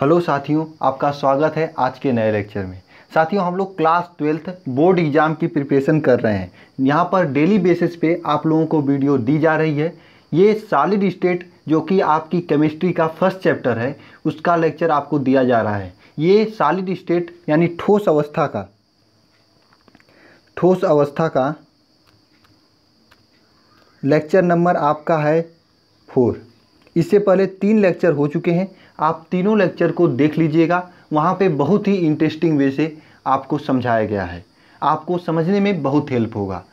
hello साथियों आपका स्वागत है आज के नए लेक्चर में साथियों हम लोग क्लास ट्वेल्थ बोर्ड एग्ज़ाम की प्रिपरेशन कर रहे हैं यहाँ पर डेली बेसिस पे आप लोगों को वीडियो दी जा रही है ये सॉलिड स्टेट जो कि आपकी केमिस्ट्री का फर्स्ट चैप्टर है उसका लेक्चर आपको दिया जा रहा है ये सॉलिड स्टेट यानी ठोस अवस्था का ठोस अवस्था का लेक्चर नंबर आपका है फोर इससे पहले तीन लेक्चर हो चुके हैं आप तीनों लेक्चर को देख लीजिएगा वहाँ पे बहुत ही इंटरेस्टिंग वे से आपको समझाया गया है आपको समझने में बहुत हेल्प होगा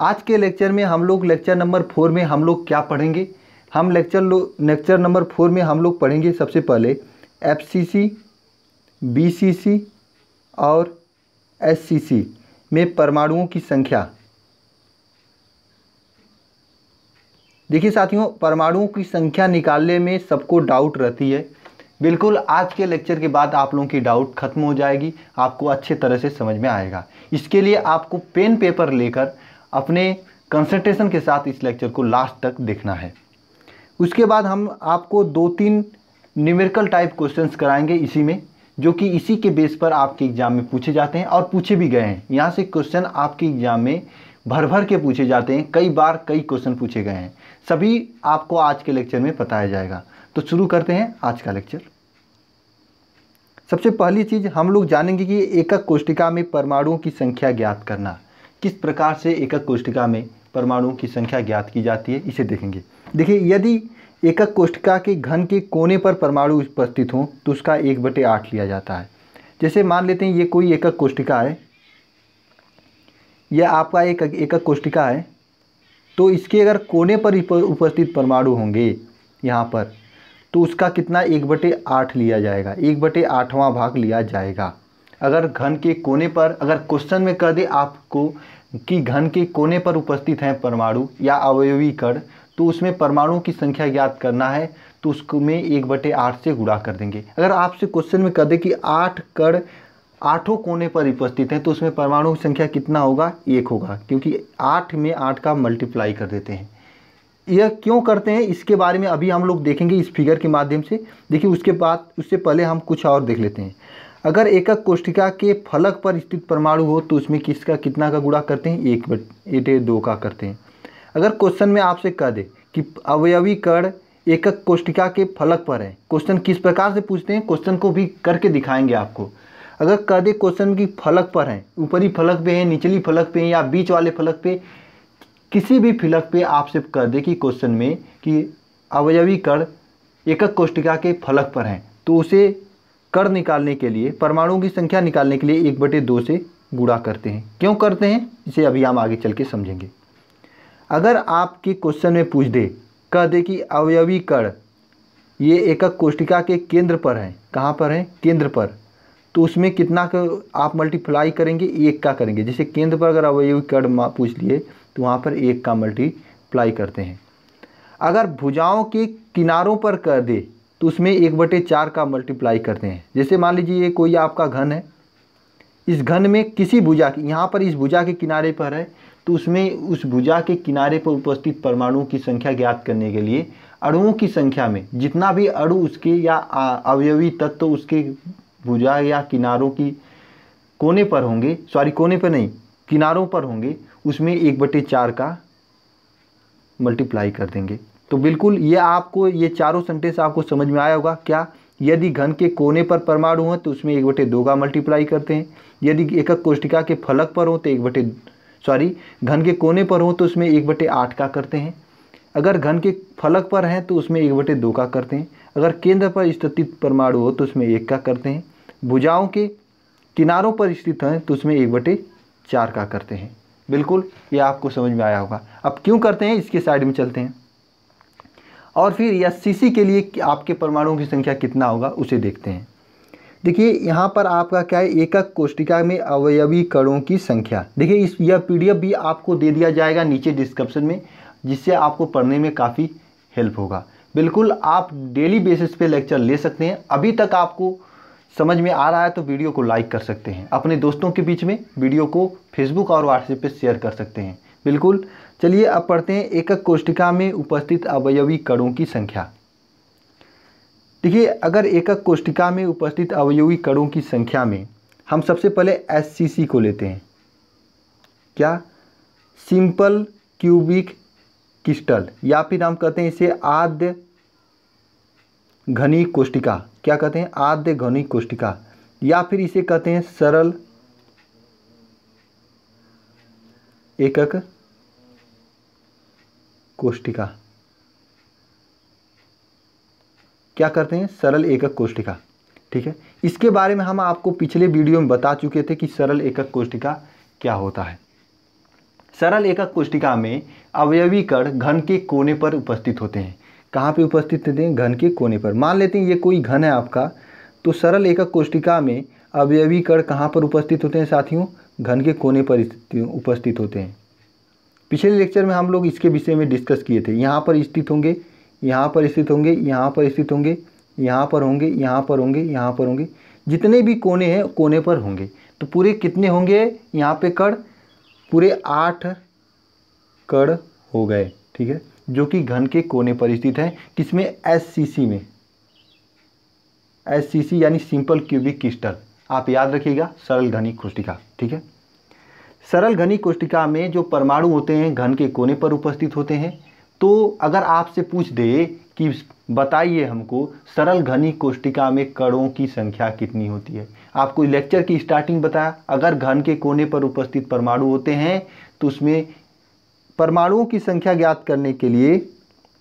आज के लेक्चर में हम लोग लेक्चर नंबर फोर में हम लोग क्या पढ़ेंगे हम लेक्चर लेक्चर नंबर फोर में हम लोग पढ़ेंगे सबसे पहले एफ बीसीसी और एससीसी में परमाणुओं की संख्या देखिए साथियों परमाणुओं की संख्या निकालने में सबको डाउट रहती है बिल्कुल आज के लेक्चर के बाद आप लोगों की डाउट खत्म हो जाएगी आपको अच्छे तरह से समझ में आएगा इसके लिए आपको पेन पेपर लेकर अपने कंसंट्रेशन के साथ इस लेक्चर को लास्ट तक देखना है उसके बाद हम आपको दो तीन न्यूमेरिकल टाइप क्वेश्चंस कराएंगे इसी में जो कि इसी के बेस पर आपके एग्ज़ाम में पूछे जाते हैं और पूछे भी गए हैं यहाँ से क्वेश्चन आपके एग्ज़ाम में भर भर के पूछे जाते हैं कई बार कई क्वेश्चन पूछे गए हैं सभी आपको आज के लेक्चर में बताया जाएगा तो शुरू करते हैं आज का लेक्चर सबसे पहली चीज़ हम लोग जानेंगे कि एकक कोष्टिका में परमाणुओं की संख्या ज्ञात करना किस प्रकार से एकक कोष्टिका में परमाणुओं की संख्या ज्ञात की जाती है इसे देखेंगे देखिए यदि एकक कोष्टिका के घन के कोने पर परमाणु उपस्थित हों तो उसका एक बटे आठ लिया जाता है जैसे मान लेते हैं ये कोई एकक कोष्टिका है यह आपका एक एकक कोष्टिका है तो इसके अगर कोने पर उपस्थित परमाणु होंगे यहाँ पर तो उसका कितना एक बटे आठ लिया जाएगा एक बटे आठवां भाग लिया जाएगा अगर घन के कोने पर अगर क्वेश्चन में कर दे आपको कि घन के कोने पर उपस्थित हैं परमाणु या अवयवी कर तो उसमें परमाणुओं की संख्या ज्ञात करना है तो उसको में एक बटे आठ से गुणा कर देंगे अगर आपसे क्वेश्चन में कर दे कि आठ कर आठों कोने पर उपस्थित हैं तो उसमें परमाणु की संख्या कितना होगा एक होगा क्योंकि आठ में आठ का मल्टीप्लाई कर देते हैं यह क्यों करते हैं इसके बारे में अभी हम लोग देखेंगे इस फिगर के माध्यम से देखिए उसके बाद उससे पहले हम कुछ और देख लेते हैं अगर एकक कोष्ठिका के फलक पर स्थित परमाणु हो तो उसमें किसका कितना का गुणा करते हैं एक बट एटे दो का करते हैं अगर क्वेश्चन में आपसे कह दे कि अवयवी कर एकक कोष्टिका के फलक पर है क्वेश्चन किस प्रकार से पूछते हैं क्वेश्चन को भी करके दिखाएंगे आपको अगर कह दे क्वेश्चन की फलक पर है ऊपरी फलक पे है निचली फलक पे है या बीच वाले फलक पे किसी भी फिलक पे आपसे कर दे कि क्वेश्चन में कि अवयवी कर एकक कोष्टिका के फलक पर हैं तो उसे कर निकालने के लिए परमाणुओं की संख्या निकालने के लिए एक बटे दो से गुड़ा करते हैं क्यों करते हैं इसे अभी हम आगे चल के समझेंगे अगर आपके क्वेश्चन में पूछ दे कह दे कि अवयवी कण ये एकक कोष्टिका के केंद्र पर हैं कहाँ पर हैं केंद्र पर तो उसमें कितना आप मल्टीप्लाई करेंगे एक का करेंगे जैसे केंद्र पर अगर अवयवी कण पूछ लिए तो वहाँ पर एक का मल्टीप्लाई करते हैं अगर भुजाओं के किनारों पर कर दे तो उसमें एक बटे चार का मल्टीप्लाई करते हैं जैसे मान लीजिए ये कोई आपका घन है इस घन में किसी भुजा की यहाँ पर इस भुजा के किनारे पर है तो उसमें उस भुजा के किनारे पर उपस्थित परमाणुओं की संख्या ज्ञात करने के लिए अणुओं की संख्या में जितना भी अणु उसके या अवयवी तत्व तो उसके भुजा या किनारों की कोने पर होंगे सॉरी कोने पर नहीं किनारों पर होंगे उसमें एक बटे चार का मल्टीप्लाई कर देंगे तो बिल्कुल ये आपको ये चारों सेंटेंस आपको समझ में आया होगा क्या यदि घन के कोने पर परमाणु हों तो उसमें एक बटे दो का मल्टीप्लाई करते हैं यदि एकक कोष्टिका के फलक पर हों तो एक बटे सॉरी घन के कोने पर हों तो उसमें एक बटे आठ का करते हैं अगर घन के फलक पर हैं तो उसमें एक बटे दो का करते हैं अगर केंद्र पर स्थित परमाणु हो तो उसमें एक का करते हैं भुजाओं के किनारों पर स्थित हैं तो उसमें एक बटे चार का करते हैं बिल्कुल ये आपको समझ में आया होगा अब क्यों करते हैं इसके साइड में चलते हैं और फिर एस के लिए आपके परमाणुओं की संख्या कितना होगा उसे देखते हैं देखिए यहाँ पर आपका क्या है एकक कोष्टिका में अवयवी कणों की संख्या देखिए इस यह पीडीएफ भी आपको दे दिया जाएगा नीचे डिस्क्रिप्शन में जिससे आपको पढ़ने में काफ़ी हेल्प होगा बिल्कुल आप डेली बेसिस पे लेक्चर ले सकते हैं अभी तक आपको समझ में आ रहा है तो वीडियो को लाइक कर सकते हैं अपने दोस्तों के बीच में वीडियो को फेसबुक और व्हाट्सएप पर शेयर कर सकते हैं बिल्कुल चलिए अब पढ़ते हैं एकक कोष्टिका में उपस्थित अवयवी कणों की संख्या देखिए अगर एकक कोष्टिका में उपस्थित अवयवी कणों की संख्या में हम सबसे पहले एस को लेते हैं क्या सिंपल क्यूबिक क्रिस्टल या फिर हम कहते हैं इसे आद्य घनी कोष्टिका क्या कहते हैं आद्य घनी कोष्टिका या फिर इसे कहते हैं सरल एकक कोष्टिका क्या करते हैं सरल एकक कोष्टिका ठीक है इसके बारे में हम आपको पिछले वीडियो में बता चुके थे कि सरल एकक कोष्टिका क्या होता है सरल एकक कोष्टिका में अवयवीकरण घन के कोने पर उपस्थित होते हैं कहाँ पे उपस्थित रहते हैं घन के कोने पर मान लेते हैं ये कोई घन है आपका तो सरल एकक कोष्टिका में अवयवी कण कहाँ पर उपस्थित होते हैं साथियों घन के कोने पर उपस्थित होते हैं पिछले लेक्चर में हम लोग इसके विषय में डिस्कस किए थे यहाँ पर स्थित होंगे यहाँ पर स्थित होंगे यहाँ पर स्थित होंगे यहाँ पर होंगे यहाँ पर होंगे यहाँ पर होंगे जितने भी कोने हैं कोने पर होंगे तो पूरे कितने होंगे यहाँ पे कड़ पूरे आठ कड़ हो गए ठीक है जो कि घन के कोने पर स्थित है किसमें एससीसी में एससीसी यानी सिंपल क्यूबिक क्रिस्टल आप याद रखिएगा सरल घनी कोष्टिका ठीक है सरल घनी कोष्टिका में जो परमाणु होते हैं घन के कोने पर उपस्थित होते हैं तो अगर आपसे पूछ दे कि बताइए हमको सरल घनी कोष्टिका में कणों की संख्या कितनी होती है आपको लेक्चर की स्टार्टिंग बताया अगर घन के कोने पर उपस्थित परमाणु होते हैं तो उसमें परमाणुओं की संख्या ज्ञात करने के लिए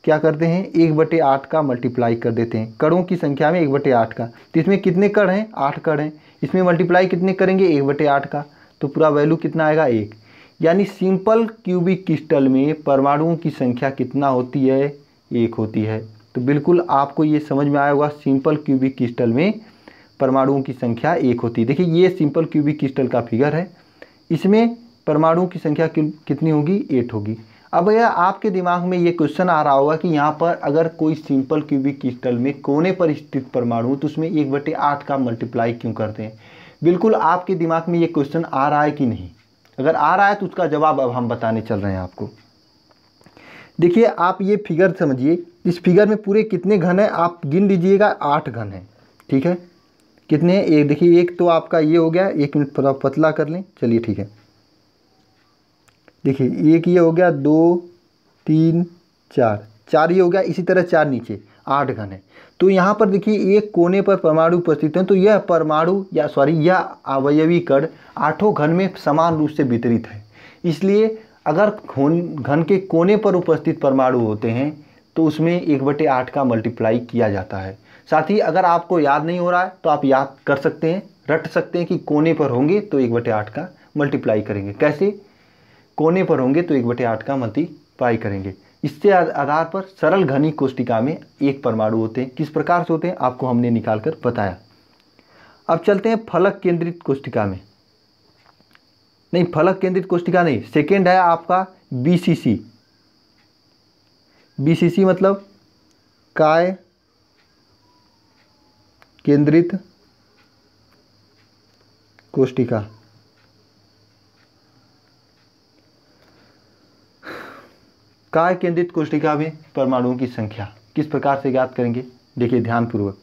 क्या करते हैं एक बटे आठ का मल्टीप्लाई कर देते हैं कड़ों की संख्या में एक बटे आठ का तो इसमें कितने कड़ हैं आठ कड़ हैं इसमें मल्टीप्लाई कितने करेंगे एक बटे आठ का तो पूरा वैल्यू कितना आएगा एक यानी सिंपल क्यूबिक क्रिस्टल में परमाणुओं की संख्या कितना होती है एक होती है तो बिल्कुल आपको ये समझ में आया होगा सिंपल क्यूबिक क्रिस्टल में परमाणुओं की संख्या एक होती है देखिए ये सिंपल क्यूबिक क्रिस्टल का फिगर है इसमें परमाणुओं की संख्या कितनी होगी एट होगी अब यह आपके दिमाग में ये क्वेश्चन आ रहा होगा कि यहाँ पर अगर कोई सिंपल क्यूबिक क्रिस्टल में कोने पर स्थित परमाणु तो उसमें एक बटे आठ का मल्टीप्लाई क्यों करते हैं बिल्कुल आपके दिमाग में ये क्वेश्चन आ रहा है कि नहीं अगर आ रहा है तो उसका जवाब अब हम बताने चल रहे हैं आपको देखिए आप ये फिगर समझिए इस फिगर में पूरे कितने घन है आप गिन लीजिएगा आठ घन है ठीक है कितने हैं एक देखिए एक तो आपका ये हो गया एक मिनट थोड़ा पतला कर लें चलिए ठीक है देखिए एक ये हो गया दो तीन चार चार ये हो गया इसी तरह चार नीचे आठ घन है तो यहाँ पर देखिए एक कोने पर परमाणु उपस्थित हैं तो यह परमाणु या सॉरी यह अवयवी कण आठों घन में समान रूप से वितरित है इसलिए अगर घन के कोने पर उपस्थित परमाणु होते हैं तो उसमें एक बटे आठ का मल्टीप्लाई किया जाता है साथ ही अगर आपको याद नहीं हो रहा है तो आप याद कर सकते हैं रट सकते हैं कि कोने पर होंगे तो एक बटे आठ का मल्टीप्लाई करेंगे कैसे कोने पर होंगे तो एक बटे आठ का पाई करेंगे इसके आधार पर सरल घनी कोष्टिका में एक परमाणु होते हैं किस प्रकार से होते हैं आपको हमने निकाल कर बताया अब चलते हैं फलक केंद्रित कोष्टिका में नहीं फलक केंद्रित कोष्टिका नहीं सेकेंड है आपका बीसीसी बीसीसी मतलब काय केंद्रित कोष्टिका काय केंद्रित कोष्टिका में परमाणुओं की संख्या किस प्रकार से ज्ञात करेंगे देखिए ध्यानपूर्वक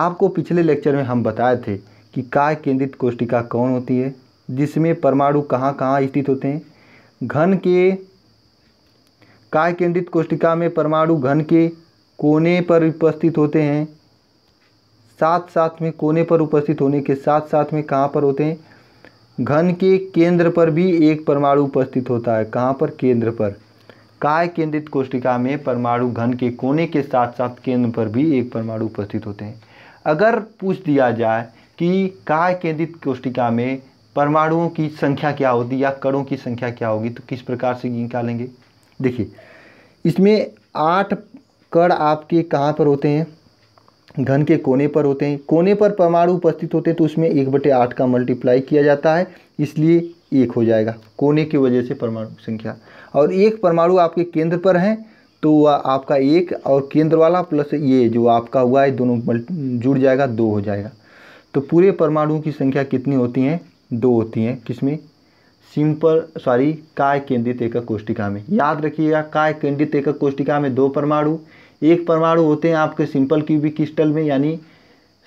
आपको पिछले लेक्चर में हम बताए थे कि काय केंद्रित कोष्टिका कौन होती है जिसमें परमाणु कहाँ कहाँ स्थित होते हैं घन के काय केंद्रित कोष्टिका में परमाणु घन के कोने पर उपस्थित होते हैं साथ साथ में कोने पर उपस्थित होने के साथ साथ में कहाँ पर होते हैं घन के केंद्र पर भी एक परमाणु उपस्थित होता है कहाँ पर केंद्र पर काय केंद्रित कोष्टिका में परमाणु घन के कोने के साथ साथ केंद्र पर भी एक परमाणु उपस्थित होते हैं अगर पूछ दिया जाए कि काय केंद्रित कोष्टिका में परमाणुओं की संख्या क्या होती या कणों की संख्या क्या होगी तो किस प्रकार से निकालेंगे देखिए इसमें आठ कण आपके कहाँ पर होते हैं घन के कोने पर होते हैं कोने पर परमाणु उपस्थित होते हैं तो उसमें एक बटे आठ का मल्टीप्लाई किया जाता है इसलिए एक हो जाएगा कोने की वजह से परमाणु संख्या और एक परमाणु आपके केंद्र पर हैं तो वह आपका एक और केंद्र वाला प्लस ये जो आपका हुआ है दोनों जुड़ जाएगा दो हो जाएगा तो पूरे परमाणु की संख्या कितनी होती हैं दो होती हैं किसमें सिंपल सॉरी काय केंद्रित एकक कोष्टिका में याद रखिएगा काय केंद्रित एकक कोष्टिका में दो परमाणु एक परमाणु होते हैं आपके सिंपल क्यूबिक क्रिस्टल में यानी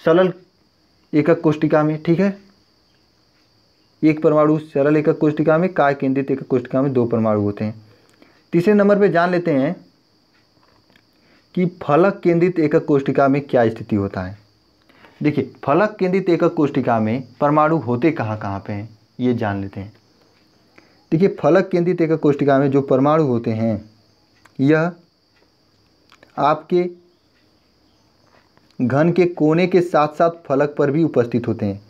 सरल एकक कोष्टिका में ठीक है एक परमाणु सरल एकक कोष्टिका में काय केंद्रित एकक कोष्टिका में दो परमाणु होते हैं तीसरे नंबर पे जान लेते हैं कि फलक केंद्रित एकक कोष्टिका में क्या स्थिति होता है देखिए फलक केंद्रित एकक कोष्टिका में परमाणु होते कहाँ कहाँ पे हैं ये जान लेते हैं देखिए फलक केंद्रित एकक कोष्टिका में जो परमाणु होते हैं यह आपके घन के कोने के साथ साथ फलक पर भी उपस्थित होते हैं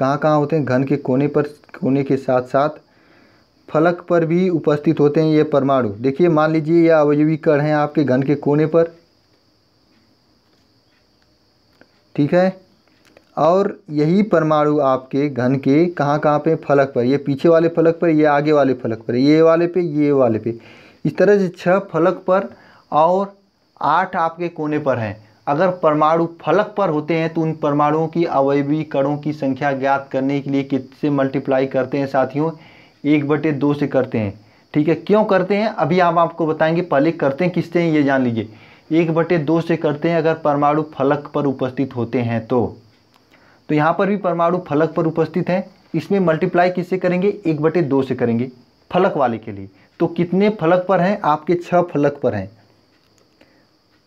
कहाँ कहाँ होते हैं घन के कोने पर कोने के साथ साथ फलक पर भी उपस्थित होते हैं ये परमाणु देखिए मान लीजिए यह अवयवी कण हैं आपके घन के कोने पर ठीक है और यही परमाणु आपके घन के कहाँ कहाँ पे फलक पर ये पीछे वाले फलक पर ये आगे वाले फलक पर ये वाले पे ये वाले पे इस तरह से छह फलक पर और आठ आपके कोने पर हैं अगर परमाणु फलक पर होते हैं तो उन परमाणुओं की अवयवी कणों की संख्या ज्ञात करने के लिए किससे मल्टीप्लाई करते हैं साथियों एक बटे दो से करते हैं ठीक है क्यों करते हैं अभी आप आपको बताएंगे पहले करते हैं किससे हैं ये जान लीजिए एक बटे दो से करते हैं अगर परमाणु फलक पर उपस्थित होते हैं तो तो यहाँ पर भी परमाणु फलक पर उपस्थित हैं इसमें मल्टीप्लाई किससे करेंगे एक बटे दो से करेंगे फलक वाले के लिए तो कितने फलक पर हैं आपके छः फलक पर हैं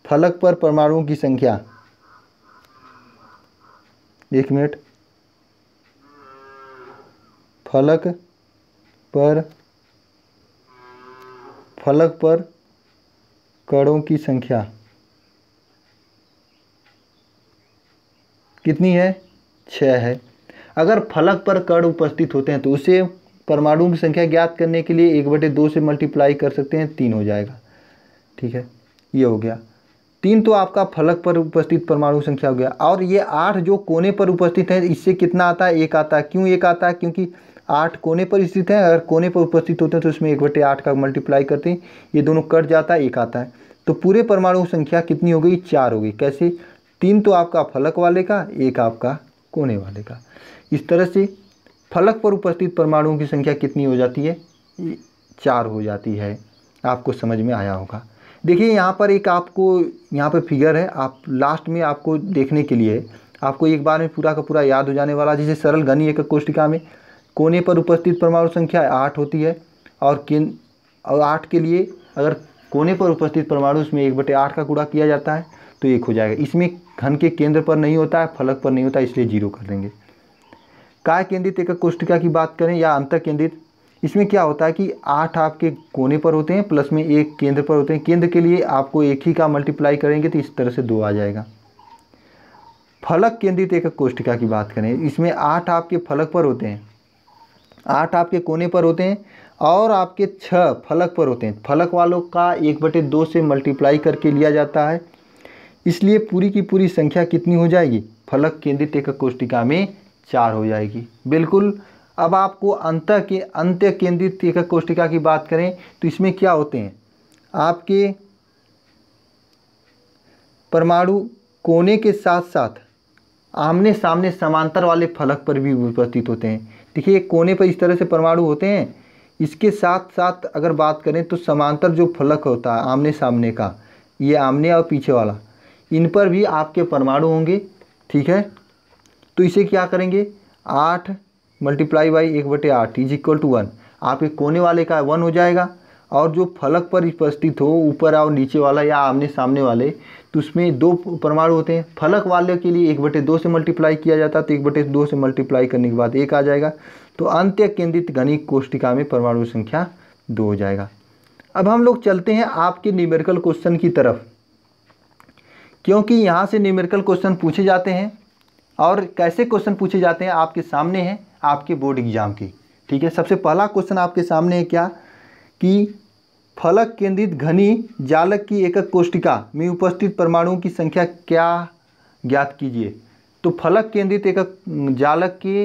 फलक पर परमाणुओं की संख्या एक मिनट फलक पर फलक पर कणों की संख्या कितनी है छः है अगर फलक पर कण उपस्थित होते हैं तो उसे परमाणुओं की संख्या ज्ञात करने के लिए एक बटे दो से मल्टीप्लाई कर सकते हैं तीन हो जाएगा ठीक है ये हो गया तीन तो आपका फलक पर उपस्थित परमाणु संख्या हो गया और ये आठ जो कोने पर उपस्थित है इससे कितना आता है एक आता है क्यों एक आता है क्योंकि आठ कोने पर स्थित हैं अगर कोने पर उपस्थित होते हैं तो इसमें एक बटे आठ का मल्टीप्लाई करते हैं ये दोनों कट जाता है एक आता है तो पूरे परमाणु संख्या कितनी हो गई चार हो गई कैसे तीन तो आपका फलक वाले का एक आपका कोने वाले का इस तरह से फलक पर उपस्थित परमाणुओं की संख्या कितनी हो जाती है चार हो जाती है आपको समझ में आया होगा देखिए यहाँ पर एक आपको यहाँ पर फिगर है आप लास्ट में आपको देखने के लिए आपको एक बार में पूरा का पूरा याद हो जाने वाला जैसे सरल घनी एक कोष्टिका में कोने पर उपस्थित परमाणु संख्या आठ होती है और किन और आठ के लिए अगर कोने पर उपस्थित परमाणु उसमें एक बटे आठ का कूड़ा किया जाता है तो एक हो जाएगा इसमें घन के केंद्र पर नहीं होता है फलक पर नहीं होता इसलिए जीरो कर देंगे काय केंद्रित एक कोष्टिका की बात करें या अंत केंद्रित इसमें क्या होता है कि आठ आपके कोने पर होते हैं प्लस में एक केंद्र पर होते हैं केंद्र के लिए आपको एक ही का मल्टीप्लाई करेंगे तो इस तरह से दो आ जाएगा फलक केंद्रित एक कोष्टिका की बात करें इसमें आठ आपके फलक पर होते हैं आठ आपके कोने पर होते हैं और आपके छः फलक पर होते हैं फलक वालों का एक बटे दो से मल्टीप्लाई करके लिया जाता है इसलिए पूरी की पूरी संख्या कितनी हो जाएगी फलक केंद्रित एक कोष्टिका में चार हो जाएगी बिल्कुल अब आपको अंत के अंत्य केंद्रित एकक कोष्टिका की बात करें तो इसमें क्या होते हैं आपके परमाणु कोने के साथ साथ आमने सामने समांतर वाले फलक पर भी उपस्थित होते हैं देखिए कोने पर इस तरह से परमाणु होते हैं इसके साथ साथ अगर बात करें तो समांतर जो फलक होता है आमने सामने का ये आमने और पीछे वाला इन पर भी आपके परमाणु होंगे ठीक है तो इसे क्या करेंगे आठ मल्टीप्लाई बाई एक बटे आठ इज इक्वल टू वन आपके कोने वाले का वन हो जाएगा और जो फलक पर उपस्थित हो ऊपर और नीचे वाला या आमने सामने वाले तो उसमें दो परमाणु होते हैं फलक वाले के लिए एक बटे दो से मल्टीप्लाई किया जाता है तो एक बटे दो से मल्टीप्लाई करने के बाद एक आ जाएगा तो अंत्य केंद्रित गणित कोष्टिका में परमाणु संख्या दो हो जाएगा अब हम लोग चलते हैं आपके न्यूमेरिकल क्वेश्चन की तरफ क्योंकि यहाँ से न्यूमेरिकल क्वेश्चन पूछे जाते हैं और कैसे क्वेश्चन पूछे जाते हैं आपके सामने हैं आपके बोर्ड एग्जाम की ठीक है सबसे पहला क्वेश्चन आपके सामने है क्या कि फलक केंद्रित घनी जालक की एकक कोष्टिका में उपस्थित परमाणुओं की संख्या क्या ज्ञात कीजिए तो फलक केंद्रित एकक जालक के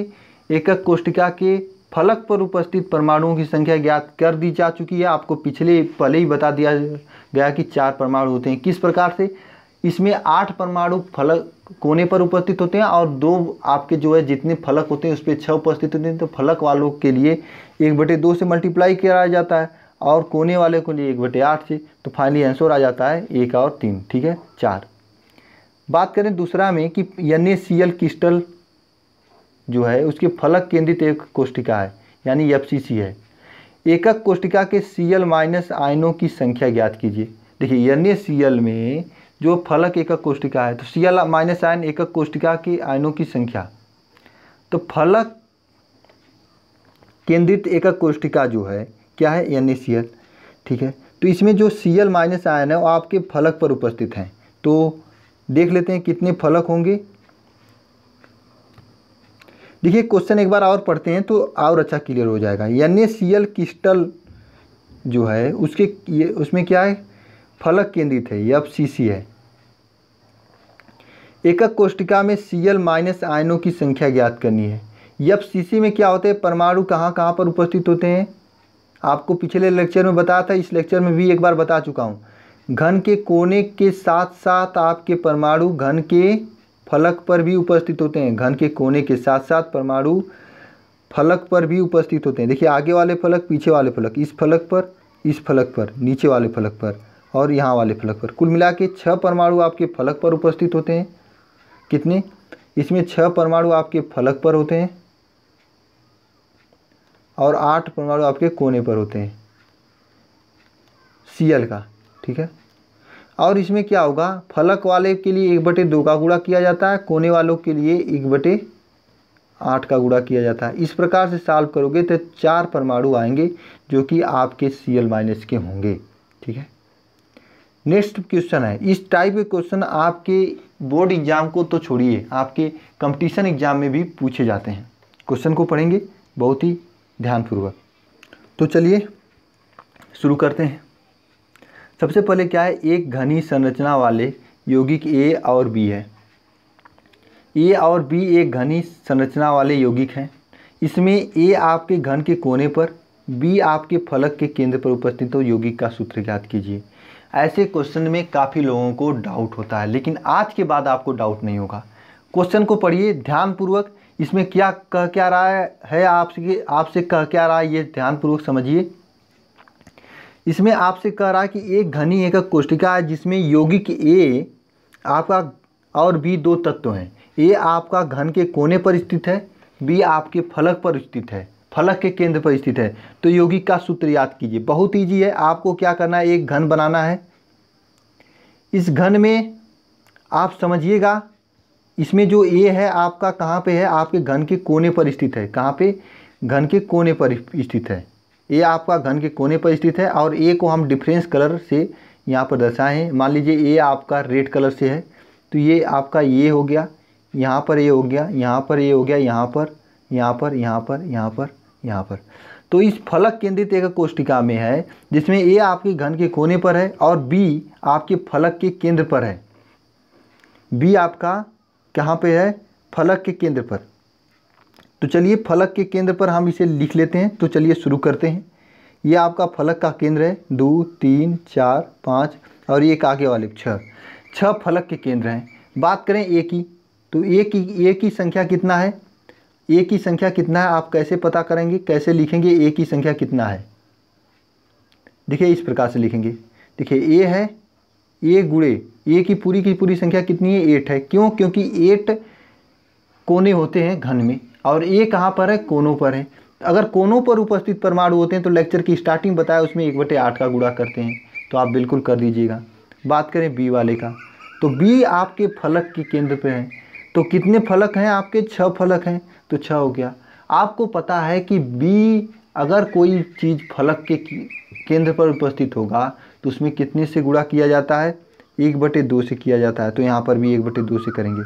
एकक कोष्टिका के फलक पर उपस्थित परमाणुओं की संख्या ज्ञात कर दी जा चुकी है आपको पिछले पहले ही बता दिया गया कि चार परमाणु होते हैं किस प्रकार से इसमें आठ परमाणु फलक कोने पर उपस्थित होते हैं और दो आपके जो है जितने फलक होते हैं उस पर छः उपस्थित होते हैं तो फलक वालों के लिए एक बटे दो से मल्टीप्लाई कराया जाता है और कोने वाले को लिए एक बटे आठ से तो फाइनली आंसर आ जाता है एक और तीन ठीक है चार बात करें दूसरा में कि एन क्रिस्टल जो है उसके फलक केंद्रित एक कोष्टिका है यानी एफ है एकक कोष्टिका के सी एल माइनस आयनों की संख्या ज्ञात कीजिए देखिए एन में जो फलक एकक कोष्टिका है तो सी एल माइनस आयन एकक कोष्टिका की आयनों की संख्या तो फलक केंद्रित एकक कोष्टिका जो है क्या है एन ठीक है तो इसमें जो सी एल माइनस आयन है वो आपके फलक पर उपस्थित हैं तो देख लेते हैं कितने फलक होंगे देखिए क्वेश्चन एक बार और पढ़ते हैं तो और अच्छा क्लियर हो जाएगा N A C L crystal जो है उसके उसमें क्या है फलक केंद्रित है यह सी सी है एकक कोष्टिका में सी एल माइनस आयनों की संख्या ज्ञात करनी है सी सी में क्या होते हैं परमाणु कहाँ कहाँ पर उपस्थित होते हैं आपको पिछले लेक्चर में बताया था इस लेक्चर में भी एक बार बता चुका हूँ घन के कोने के साथ साथ आपके परमाणु घन के फलक पर भी उपस्थित होते हैं घन के कोने के साथ साथ परमाणु फलक पर भी उपस्थित होते हैं देखिए आगे वाले फलक पीछे वाले फलक इस फलक पर इस फलक पर नीचे वाले फलक पर और यहाँ वाले फलक पर कुल मिला के छः परमाणु आपके फलक पर उपस्थित होते हैं कितने इसमें छः परमाणु आपके फलक पर होते हैं और आठ परमाणु आपके कोने पर होते हैं सी का ठीक है और इसमें क्या होगा फलक वाले के लिए एक बटे दो का गुड़ा किया जाता है कोने वालों के लिए एक बटे आठ का गुड़ा किया जाता है इस प्रकार से सॉल्व करोगे तो चार परमाणु आएंगे जो कि आपके सी एल माइनस के होंगे ठीक है नेक्स्ट क्वेश्चन है इस टाइप के क्वेश्चन आपके बोर्ड एग्जाम को तो छोड़िए आपके कंपटीशन एग्जाम में भी पूछे जाते हैं क्वेश्चन को पढ़ेंगे बहुत ही ध्यानपूर्वक तो चलिए शुरू करते हैं सबसे पहले क्या है एक घनी संरचना वाले यौगिक ए और बी है ए और बी एक घनी संरचना वाले यौगिक हैं इसमें ए आपके घन के कोने पर बी आपके फलक के केंद्र पर उपस्थित हो यौगिक का सूत्र ज्ञात कीजिए ऐसे क्वेश्चन में काफ़ी लोगों को डाउट होता है लेकिन आज के बाद आपको डाउट नहीं होगा क्वेश्चन को पढ़िए ध्यानपूर्वक इसमें क्या कह क्या रहा है आपसे आपसे कह क्या रहा है ये ध्यानपूर्वक समझिए इसमें आपसे कह रहा है कि एक घनी एक कोष्टिका है जिसमें यौगिक ए आपका और बी दो तत्व हैं ए आपका घन के कोने पर स्थित है बी आपके फलक पर स्थित है फलक के केंद्र पर स्थित है तो योगिक का सूत्र याद कीजिए बहुत ईजी है आपको क्या करना है एक घन बनाना है इस घन में आप समझिएगा इसमें जो ए है आपका कहाँ पे है आपके घन के कोने पर स्थित है कहाँ पे घन के कोने पर स्थित है ए आपका घन के कोने पर स्थित है और ए को हम डिफरेंस कलर से यहाँ पर दर्शाएँ मान लीजिए ए आपका रेड कलर से है तो ये आपका ये हो गया यहाँ पर ये हो गया यहाँ पर ये हो गया यहाँ पर यहाँ पर यहाँ पर यहाँ पर यहाँ पर तो इस फलक केंद्रित एक कोष्टिका में है जिसमें ए आपके घन के कोने पर है और बी आपके फलक के केंद्र पर है बी आपका कहाँ पे है फलक के केंद्र पर तो चलिए फलक के केंद्र पर हम इसे लिख लेते हैं तो चलिए शुरू करते हैं ये आपका फलक का केंद्र है दो तीन चार पाँच और एक आगे वाले छः छः फलक के केंद्र हैं बात करें ए की तो ए की ए की संख्या कितना है ए की संख्या कितना है आप कैसे पता करेंगे कैसे लिखेंगे ए की संख्या कितना है देखिए इस प्रकार से लिखेंगे देखिए ए है ए गुड़े ए की पूरी की पूरी संख्या कितनी है एट है क्यों क्योंकि एट कोने होते हैं घन में और ए कहाँ पर है कोनों पर है अगर कोनों पर उपस्थित परमाणु होते हैं तो लेक्चर की स्टार्टिंग बताया उसमें एक बटे आठ का गुड़ा करते हैं तो आप बिल्कुल कर दीजिएगा बात करें बी वाले का तो बी आपके फलक के केंद्र पे है तो कितने फलक हैं आपके छः फलक हैं तो छ अच्छा हो गया आपको पता है कि बी अगर कोई चीज़ फलक के केंद्र पर उपस्थित होगा तो उसमें कितने से गुणा किया जाता है एक बटे दो से किया जाता है तो यहाँ पर भी एक बटे दो से करेंगे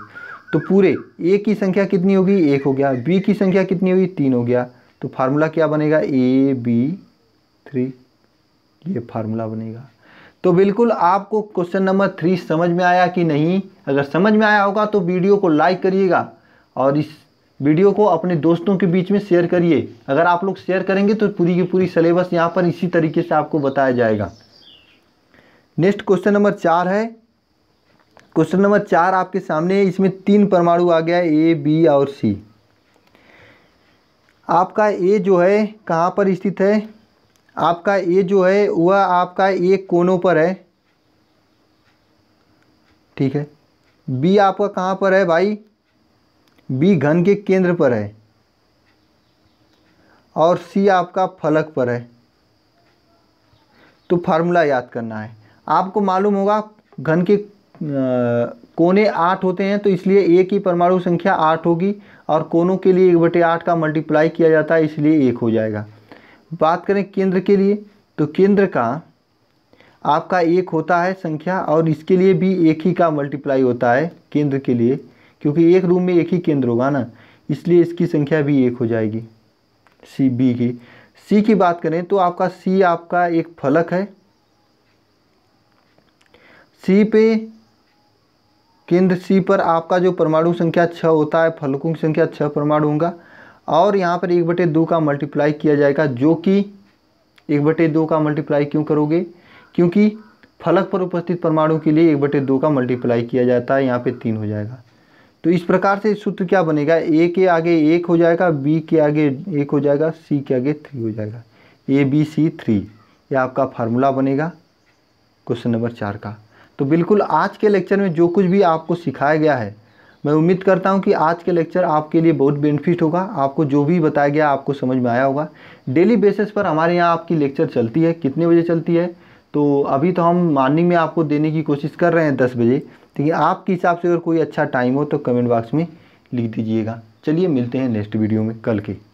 तो पूरे ए की संख्या कितनी होगी एक हो गया बी की संख्या कितनी होगी तीन हो गया तो फार्मूला क्या बनेगा ए बी थ्री ये फार्मूला बनेगा तो बिल्कुल आपको क्वेश्चन नंबर थ्री समझ में आया कि नहीं अगर समझ में आया होगा तो वीडियो को लाइक करिएगा और इस वीडियो को अपने दोस्तों के बीच में शेयर करिए अगर आप लोग शेयर करेंगे तो पूरी की पूरी सिलेबस यहाँ पर इसी तरीके से आपको बताया जाएगा नेक्स्ट क्वेश्चन नंबर चार है क्वेश्चन नंबर चार आपके सामने इसमें तीन परमाणु आ गया ए बी और सी आपका ए जो है कहाँ पर स्थित है आपका ए जो है वह आपका एक कोनों पर है ठीक है बी आपका कहाँ पर है भाई बी घन के केंद्र पर है और सी आपका फलक पर है तो फार्मूला याद करना है आपको मालूम होगा घन के कोने आठ होते हैं तो इसलिए एक ही परमाणु संख्या आठ होगी और कोनों के लिए एक बटे आठ का मल्टीप्लाई किया जाता है इसलिए एक हो जाएगा बात करें केंद्र के लिए तो केंद्र का आपका एक होता है संख्या और इसके लिए भी एक ही का मल्टीप्लाई होता है केंद्र के लिए क्योंकि एक रूम में एक ही केंद्र होगा ना इसलिए इसकी संख्या भी एक हो जाएगी सी बी की सी की बात करें तो आपका सी आपका एक फलक है सी पे केंद्र सी पर आपका जो परमाणु संख्या छः होता है फलकों की संख्या छः परमाणु होगा और यहाँ पर एक बटे दो का मल्टीप्लाई किया जाएगा जो कि एक बटे दो का मल्टीप्लाई क्यों करोगे क्योंकि फलक पर उपस्थित परमाणु के लिए एक बटे दो का मल्टीप्लाई किया जाता है यहाँ पे तीन हो जाएगा तो इस प्रकार से सूत्र क्या बनेगा ए के आगे एक हो जाएगा बी के आगे एक हो जाएगा सी के आगे थ्री हो जाएगा ए बी सी थ्री ये आपका फार्मूला बनेगा क्वेश्चन नंबर चार का तो बिल्कुल आज के लेक्चर में जो कुछ भी आपको सिखाया गया है मैं उम्मीद करता हूं कि आज के लेक्चर आपके लिए बहुत बेनिफिट होगा आपको जो भी बताया गया आपको समझ में आया होगा डेली बेसिस पर हमारे यहाँ आपकी लेक्चर चलती है कितने बजे चलती है तो अभी तो हम मॉर्निंग में आपको देने की कोशिश कर रहे हैं दस बजे ठीक तो है आपके हिसाब से अगर कोई अच्छा टाइम हो तो कमेंट बॉक्स में लिख दीजिएगा चलिए मिलते हैं नेक्स्ट वीडियो में कल के